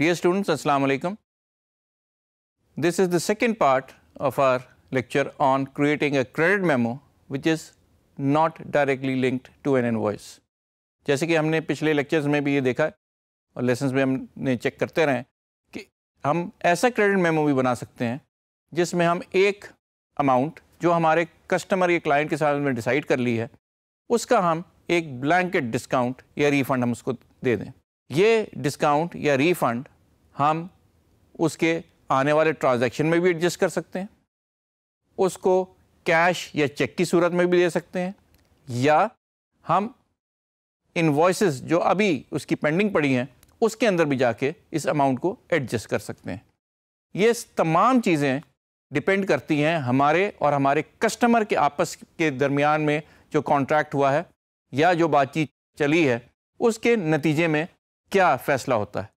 Dear students, Assalamu alaikum. This is the second part of our lecture on creating a credit memo which is not directly linked to an invoice. जैसे कि हमने पिछले lectures में भी ये देखा और लेसन्स में हमने चेक करते रहें कि हम ऐसा क्रेडिट मेमो भी बना सकते हैं जिसमें हम एक अमाउंट जो हमारे कस्टमर या क्लाइंट के साथ में डिसाइड कर ली है उसका हम एक ब्लैंकेट डिस्काउंट या रिफंड हम उसको दे दें ये डिस्काउंट या रिफंड हम उसके आने वाले ट्रांजैक्शन में भी एडजस्ट कर सकते हैं उसको कैश या चेक की सूरत में भी दे सकते हैं या हम इन जो अभी उसकी पेंडिंग पड़ी हैं उसके अंदर भी जाके इस अमाउंट को एडजस्ट कर सकते हैं ये तमाम चीज़ें डिपेंड करती हैं हमारे और हमारे कस्टमर के आपस के दरमियान में जो कॉन्ट्रैक्ट हुआ है या जो बातचीत चली है उसके नतीजे में क्या फैसला होता है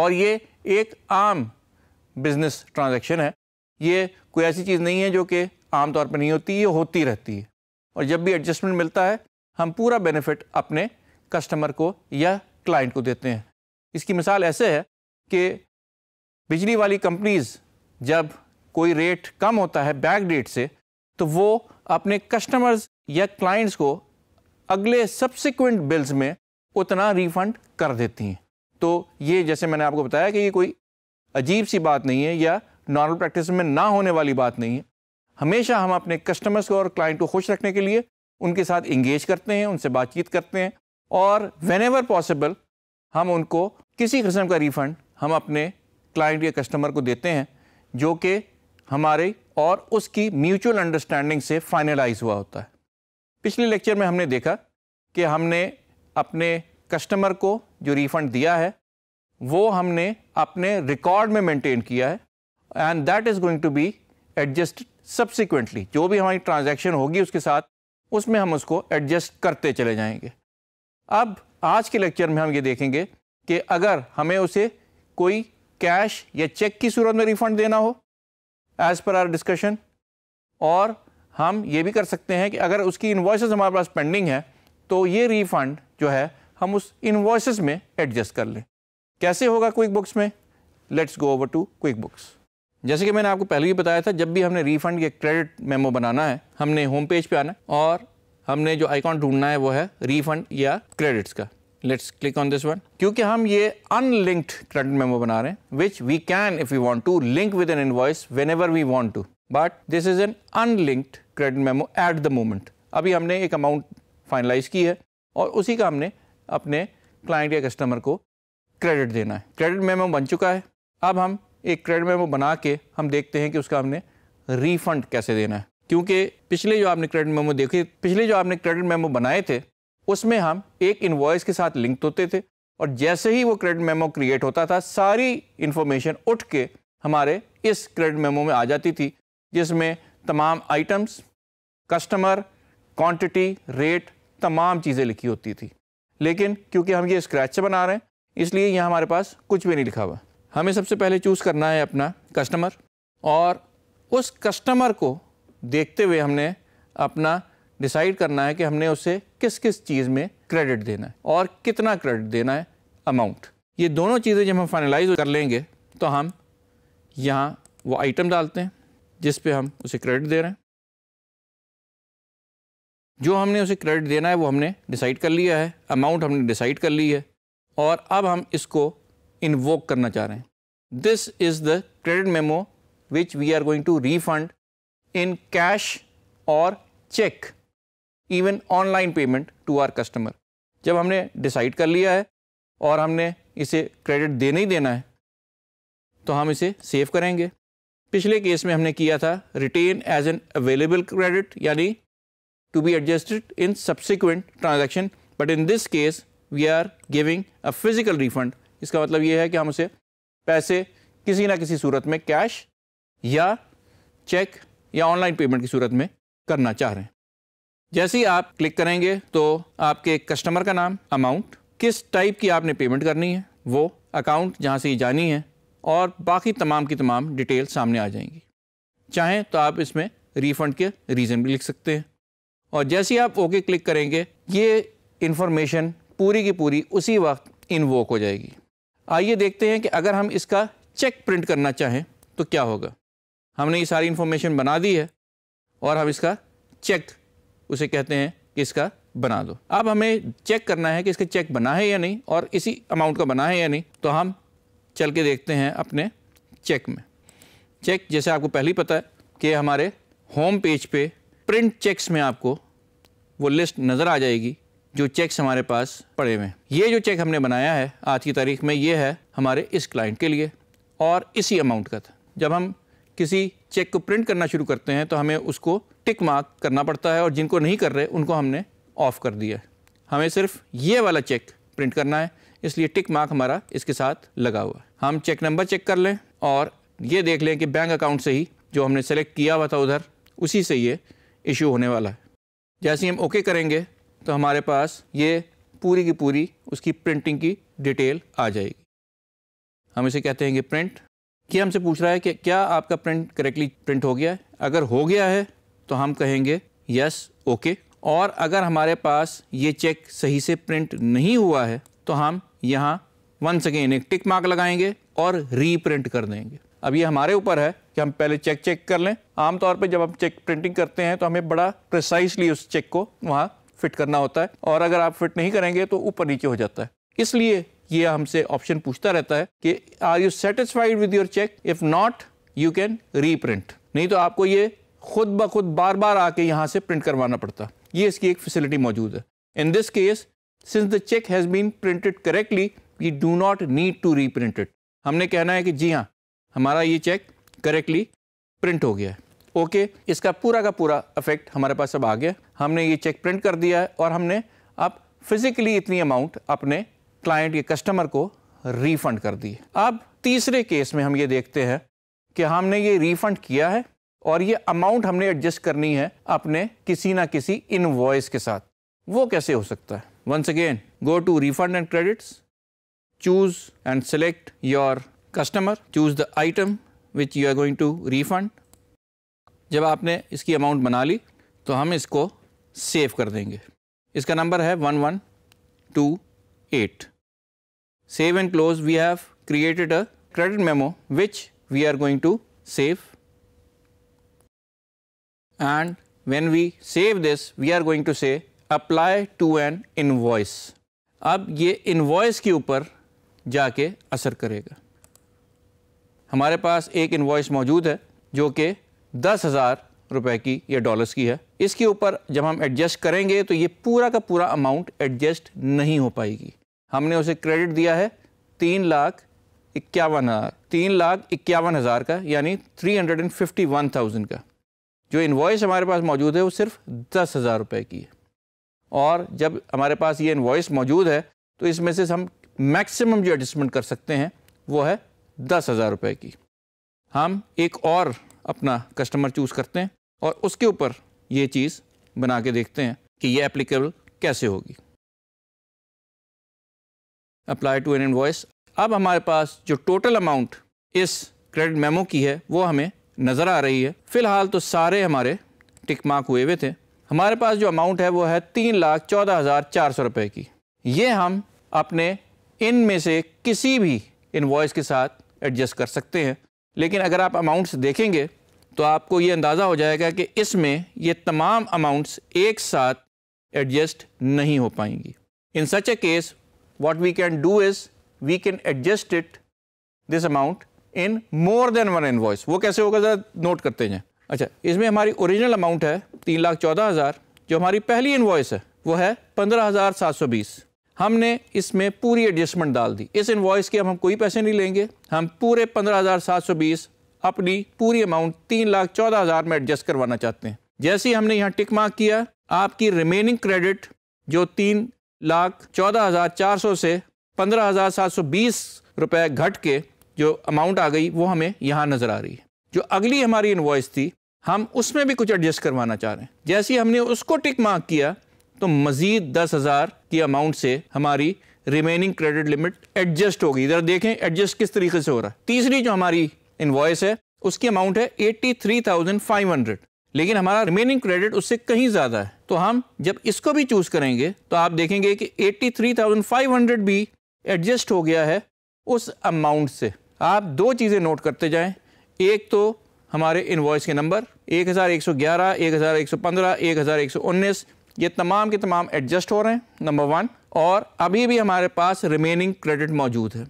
और ये एक आम बिजनेस ट्रांजैक्शन है ये कोई ऐसी चीज़ नहीं है जो कि आम तौर पर नहीं होती ये होती रहती है और जब भी एडजस्टमेंट मिलता है हम पूरा बेनिफिट अपने कस्टमर को या क्लाइंट को देते हैं इसकी मिसाल ऐसे है कि बिजली वाली कंपनीज़ जब कोई रेट कम होता है बैक डेट से तो वो अपने कस्टमर्स या क्लाइंट्स को अगले सब्सिक्वेंट बिल्स में उतना रिफंड कर देती हैं तो ये जैसे मैंने आपको बताया कि ये कोई अजीब सी बात नहीं है या नॉर्मल प्रैक्टिस में ना होने वाली बात नहीं है हमेशा हम अपने कस्टमर्स को और क्लाइंट को खुश रखने के लिए उनके साथ इंगेज करते हैं उनसे बातचीत करते हैं और वेन एवर पॉसिबल हम उनको किसी किस्म का रिफ़ंड हम अपने क्लाइंट या कस्टमर को देते हैं जो कि हमारे और उसकी म्यूचुअल अंडरस्टैंडिंग से फाइनलाइज हुआ होता है पिछले लेक्चर में हमने देखा कि हमने अपने कस्टमर को जो रिफ़ंड दिया है वो हमने अपने रिकॉर्ड में मेंटेन किया है and that is going to be adjust subsequently जो भी हमारी ट्रांजैक्शन होगी उसके साथ उसमें हम उसको एडजस्ट करते चले जाएंगे अब आज के लेक्चर में हम ये देखेंगे कि अगर हमें उसे कोई कैश या चेक की सूरत में रिफ़ंड देना हो एज़ पर आर डिस्कशन और हम ये भी कर सकते हैं कि अगर उसकी इन्वॉइस हमारे पास पेंडिंग है तो ये रिफंड जो है हम उस इन्वॉइस में एडजस्ट कर लें कैसे होगा क्विक बुक्स में let's go over to QuickBooks जैसे कि मैंने आपको पहले ही बताया था जब भी हमने रिफंड के क्रेडिट मेमो बनाना है हमने होम पेज पे आना है और हमने जो आइकॉन ढूंढना है वो है रिफंड या क्रेडिट्स का let's click on this one क्योंकि हम ये अनलिंक्ड क्रेडिट मेमो बना रहे हैं which we can if you want to link with an invoice whenever we want to but this is an unlinked credit memo at the moment अभी हमने एक amount finalise की है और उसी का हमने अपने क्लाइंट या कस्टमर को क्रेडिट देना है क्रेडिट मेमो बन चुका है अब हम एक क्रेडिट मेमो बना के हम देखते हैं कि उसका हमने रिफंड कैसे देना है क्योंकि पिछले जो आपने क्रेडिट मेमो देखे पिछले जो आपने क्रेडिट मेमो बनाए थे उसमें हम एक इन्वॉइस के साथ लिंक होते थे और जैसे ही वो क्रेडिट मेमो क्रिएट होता था सारी इन्फॉर्मेशन उठ के हमारे इस क्रेडिट मेमो में आ जाती थी जिसमें तमाम आइटम्स कस्टमर क्वांटिटी रेट तमाम चीज़ें लिखी होती थी लेकिन क्योंकि हम ये स्क्रैच से बना रहे हैं इसलिए यहाँ हमारे पास कुछ भी नहीं लिखा हुआ हमें सबसे पहले चूज़ करना है अपना कस्टमर और उस कस्टमर को देखते हुए हमने अपना डिसाइड करना है कि हमने उसे किस किस चीज़ में क्रेडिट देना है और कितना क्रेडिट देना है अमाउंट ये दोनों चीज़ें जब हम फाइनलाइज कर लेंगे तो हम यहाँ वो आइटम डालते हैं जिस पे हम उसे क्रेडिट दे रहे हैं जो हमने उसे क्रेडिट देना है वो हमने डिसाइड कर लिया है अमाउंट हमने डिसाइड कर ली है और अब हम इसको इन्वोक करना चाह रहे हैं this is the credit memo which we are going to refund in cash और cheque even online payment to our customer जब हमने डिसाइड कर लिया है और हमने इसे क्रेडिट देना ही देना है तो हम इसे सेव करेंगे पिछले केस में हमने किया था retain as an available credit यानी to be adjusted in subsequent transaction but in this case we are giving a physical refund इसका मतलब ये है कि हम उसे पैसे किसी ना किसी सूरत में कैश या चेक या ऑनलाइन पेमेंट की सूरत में करना चाह रहे हैं जैसे ही आप क्लिक करेंगे तो आपके कस्टमर का नाम अमाउंट किस टाइप की आपने पेमेंट करनी है वो अकाउंट जहाँ से ये जानी है और बाकी तमाम की तमाम डिटेल सामने आ जाएंगी चाहें तो आप इसमें रिफ़ंड के रीज़न भी लिख सकते हैं और जैसे ही आप ओके क्लिक करेंगे ये इन्फॉर्मेशन पूरी की पूरी उसी वक्त इन्वोक हो जाएगी आइए देखते हैं कि अगर हम इसका चेक प्रिंट करना चाहें तो क्या होगा हमने ये सारी इन्फॉर्मेशन बना दी है और हम इसका चेक उसे कहते हैं कि इसका बना दो अब हमें चेक करना है कि इसका चेक बना है या नहीं और इसी अमाउंट का बना है या नहीं तो हम चल के देखते हैं अपने चेक में चेक जैसे आपको पहले ही पता है कि हमारे होम पेज पे प्रिंट चेक्स में आपको वो लिस्ट नज़र आ जाएगी जो चेक्स हमारे पास पड़े हुए हैं ये जो चेक हमने बनाया है आज की तारीख में ये है हमारे इस क्लाइंट के लिए और इसी अमाउंट का था जब हम किसी चेक को प्रिंट करना शुरू करते हैं तो हमें उसको टिक मार्क करना पड़ता है और जिनको नहीं कर रहे उनको हमने ऑफ़ कर दिया है हमें सिर्फ ये वाला चेक प्रिंट करना है इसलिए टिक मार्क हमारा इसके साथ लगा हुआ है हम चेक नंबर चेक कर लें और ये देख लें कि बैंक अकाउंट से ही जो हमने सेलेक्ट किया हुआ था उधर उसी से ये इशू होने वाला है जैसे ही हम ओके करेंगे तो हमारे पास ये पूरी की पूरी उसकी प्रिंटिंग की डिटेल आ जाएगी हम इसे कहते हैं कि प्रिंट कि हमसे पूछ रहा है कि क्या आपका प्रिंट करेक्टली प्रिंट हो गया है अगर हो गया है तो हम कहेंगे यस ओके और अगर हमारे पास ये चेक सही से प्रिंट नहीं हुआ है तो हम यहाँ वन सेकेंड एक टिक मार्क लगाएंगे और रीप्रिंट कर देंगे अब ये हमारे ऊपर है कि हम पहले चेक चेक कर लें आमतौर पर जब हम चेक प्रिंटिंग करते हैं तो हमें बड़ा प्रिसाइसली उस चेक को वहाँ फिट करना होता है और अगर आप फिट नहीं करेंगे तो ऊपर नीचे हो जाता है इसलिए ये हमसे ऑप्शन पूछता रहता है कि are you satisfied with your cheque if not you can reprint नहीं तो आपको ये खुद ब खुद बार बार आके यहाँ से प्रिंट करवाना पड़ता ये इसकी एक फैसिलिटी मौजूद है in this case since the cheque has been printed correctly we do not need to reprint it हमने कहना है कि जी हाँ हमारा ये चेक करेक्टली प्रिंट हो गया है ओके इसका पूरा का पूरा इफेक्ट हमारे पास अब आ गया हमने ये चेक प्रिंट कर दिया है और हमने अब फिज़िकली इतनी अमाउंट अपने क्लाइंट या कस्टमर को रिफ़ंड कर दी अब तीसरे केस में हम ये देखते हैं कि हमने ये रिफ़ंड किया है और ये अमाउंट हमने एडजस्ट करनी है अपने किसी ना किसी इन के साथ वो कैसे हो सकता है once again go to refund and credits choose and select your customer choose the item which you are going to refund जब आपने इसकी अमाउंट बना ली तो हम इसको सेव कर देंगे इसका नंबर है one one two eight save and close we have created a credit memo which we are going to save and when we save this we are going to say apply to an in अब ये इन के ऊपर जाके असर करेगा हमारे पास एक invoice मौजूद है जो कि दस हज़ार रुपये की या डॉलर्स की है इसके ऊपर जब हम एडजस्ट करेंगे तो ये पूरा का पूरा अमाउंट एडजस्ट नहीं हो पाएगी हमने उसे क्रेडिट दिया है तीन लाख इक्यावन हज़ार तीन लाख इक्यावन हज़ार का यानी three hundred and fifty one thousand का जो इन्वॉइस हमारे पास मौजूद है वो सिर्फ दस हज़ार रुपये की है और जब हमारे पास ये इन्वॉइस मौजूद है तो इसमें से हम मैक्सिमम जो एडजस्टमेंट कर सकते हैं वो है दस हज़ार रुपये की हम एक और अपना कस्टमर चूज़ करते हैं और उसके ऊपर ये चीज़ बना के देखते हैं कि ये एप्लीकेबल कैसे होगी अप्लाई टू एन इनवॉइस अब हमारे पास जो टोटल अमाउंट इस क्रेडिट मेमो की है वो हमें नज़र आ रही है फ़िलहाल तो सारे हमारे टिक मार्क हुए हुए थे हमारे पास जो अमाउंट है वो है तीन लाख चौदह हज़ार चार सौ रुपये की ये हम अपने इन में से किसी भी इन्वॉइस के साथ एडजस्ट कर सकते हैं लेकिन अगर आप अमाउंट्स देखेंगे तो आपको ये अंदाज़ा हो जाएगा कि इसमें ये तमाम अमाउंट्स एक साथ एडजस्ट नहीं हो पाएंगी in such a case what we can do is we can adjust it this amount in more than one invoice वो कैसे होगा ज़रा नोट करते हैं अच्छा इसमें हमारी ओरिजिनल अमाउंट है तीन लाख चौदह हज़ार जो हमारी पहली इन्वॉइस है वो है पंद्रह हज़ार सात सौ बीस हमने इसमें पूरी एडजस्टमेंट डाल दी इस इन्वॉइस के अब हम कोई पैसे नहीं लेंगे हम पूरे पंद्रह हज़ार सात सौ बीस अपनी पूरी अमाउंट तीन लाख चौदह हज़ार में एडजस्ट करवाना चाहते हैं जैसे ही हमने यहाँ टिक मार्क किया आपकी रिमेनिंग क्रेडिट जो तीन लाख चौदह हज़ार चार सौ से पंद्रह हज़ार सात सौ बीस रुपये घट के जो अमाउंट आ गई वो हमें यहाँ नज़र आ रही है जो अगली हमारी इन्वॉइस थी हम उसमें भी कुछ एडजस्ट करवाना चाह रहे हैं जैसे ही हमने उसको टिक मार्क किया तो मज़ीद दस हज़ार की अमाउंट से हमारी रिमेनिंग क्रेडिट लिमिट एडजस्ट होगी इधर देखें एडजस्ट किस तरीके से हो रहा है तीसरी जो हमारी इन्वॉइस है उसकी अमाउंट है eighty three thousand five hundred लेकिन हमारा रिमेनिंग क्रेडिट उससे कहीं ज़्यादा है तो हम जब इसको भी चूज़ करेंगे तो आप देखेंगे कि eighty three thousand five hundred भी एडजस्ट हो गया है उस अमाउंट से आप दो चीज़ें नोट करते जाएं एक तो हमारे इन्वॉइस के नंबर एक एक एक हज़ार एक सौ पंद्रह एक हज़ार एक सौ उन्नीस ये तमाम के तमाम एडजस्ट हो रहे हैं नंबर वन और अभी भी हमारे पास रिमेनिंग क्रेडिट मौजूद है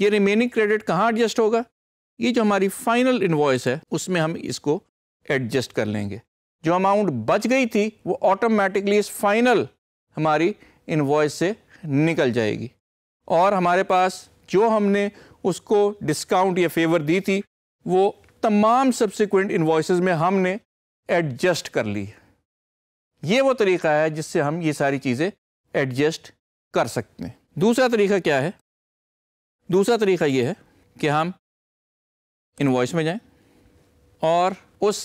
ये रिमेनिंग क्रेडिट कहाँ एडजस्ट होगा ये जो हमारी फाइनल इन्वॉइस है उसमें हम इसको एडजस्ट कर लेंगे जो अमाउंट बच गई थी वो ऑटोमेटिकली इस फाइनल हमारी इन्वॉइस से निकल जाएगी और हमारे पास जो हमने उसको डिस्काउंट या फेवर दी थी वो तमाम सब्सिक्वेंट इन्वॉइस में हमने एडजस्ट कर ली है ये वो तरीका है जिससे हम ये सारी चीज़ें एडजस्ट कर सकते हैं दूसरा तरीका क्या है दूसरा तरीका ये है कि हम इन्वॉइस में जाएं और उस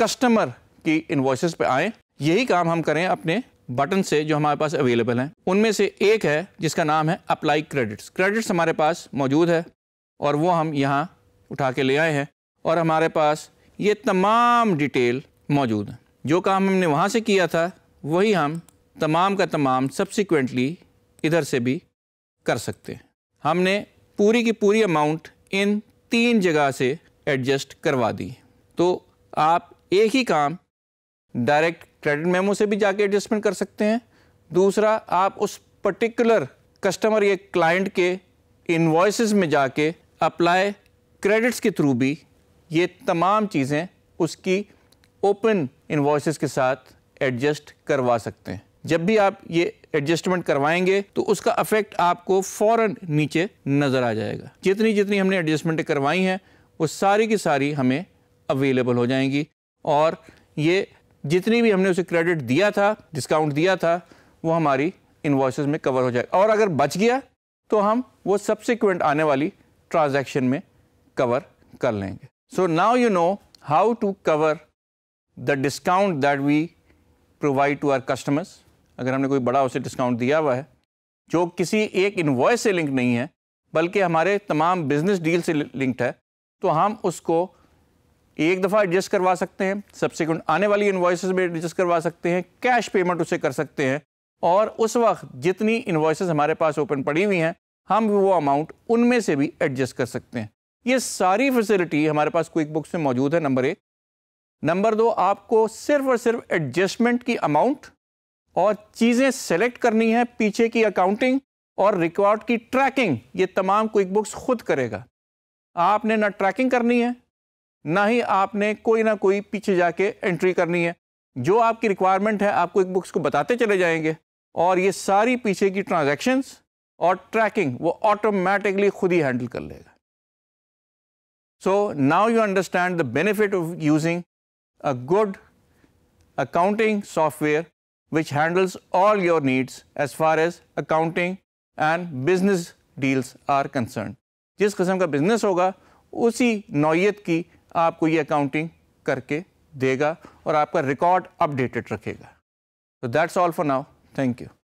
कस्टमर की इन्वॉइस पे आएँ यही काम हम करें अपने बटन से जो हमारे पास अवेलेबल हैं उनमें से एक है जिसका नाम है अप्लाई क्रेडिट्स क्रेडिट्स हमारे पास मौजूद है और वो हम यहाँ उठा के ले आए हैं और हमारे पास ये तमाम डिटेल मौजूद हैं जो काम हमने वहाँ से किया था वही हम तमाम का तमाम सब्सिक्वेंटली इधर से भी कर सकते हैं हमने पूरी की पूरी अमाउंट इन तीन जगह से एडजस्ट करवा दी तो आप एक ही काम डायरेक्ट क्रेडिट मेमो से भी जाके एडजस्टमेंट कर सकते हैं दूसरा आप उस पर्टिकुलर कस्टमर या क्लाइंट के इन्वॉइस में जाके अप्लाई क्रेडिट्स के थ्रू भी ये तमाम चीज़ें उसकी ओपन इन्वॉइस के साथ एडजस्ट करवा सकते हैं जब भी आप ये एडजस्टमेंट करवाएंगे तो उसका अफेक्ट आपको फौरन नीचे नज़र आ जाएगा जितनी जितनी हमने एडजस्टमेंट करवाई हैं वो सारी की सारी हमें अवेलेबल हो जाएंगी और ये जितनी भी हमने उसे क्रेडिट दिया था डिस्काउंट दिया था वो हमारी इन्वॉइस में कवर हो जाएगा और अगर बच गया तो हम वो सब्सिक्वेंट आने वाली ट्रांजेक्शन में कवर कर लेंगे so now you know how to cover the discount that we provide to our customers अगर हमने कोई बड़ा उसे डिस्काउंट दिया हुआ है जो किसी एक इन्वॉइस से लिंक नहीं है बल्कि हमारे तमाम बिजनेस डील से लिंक्ड है तो हम उसको एक दफ़ा एडजस्ट करवा सकते हैं सब्सिक्वेंट आने वाली इन्वॉइस में एडजस्ट करवा सकते हैं कैश पेमेंट उसे कर सकते हैं और उस वक्त जितनी इन्वॉइस हमारे पास ओपन पड़ी हुई हैं हम वो अमाउंट उनमें से भी एडजस्ट कर सकते हैं ये सारी फैसिलिटी हमारे पास क्विक बुक्स में मौजूद है नंबर एक नंबर दो आपको सिर्फ और सिर्फ एडजस्टमेंट की अमाउंट और चीज़ें सेलेक्ट करनी है पीछे की अकाउंटिंग और रिकॉर्ड की ट्रैकिंग ये तमाम क्विक बुक्स खुद करेगा आपने ना ट्रैकिंग करनी है ना ही आपने कोई ना कोई पीछे जाके एंट्री करनी है जो आपकी रिक्वायरमेंट है आप क्विक बुक्स को बताते चले जाएंगे और ये सारी पीछे की ट्रांजेक्शन्स और ट्रैकिंग वो ऑटोमेटिकली खुद ही हैंडल कर लेगा so now you understand the benefit of using a good accounting software which handles all your needs as far as accounting and business deals are concerned. Jis kisam ka business hoga, usi noyat ki aapko ye accounting karke dega aur aapka record updated rakhega. So that's all for now. Thank you.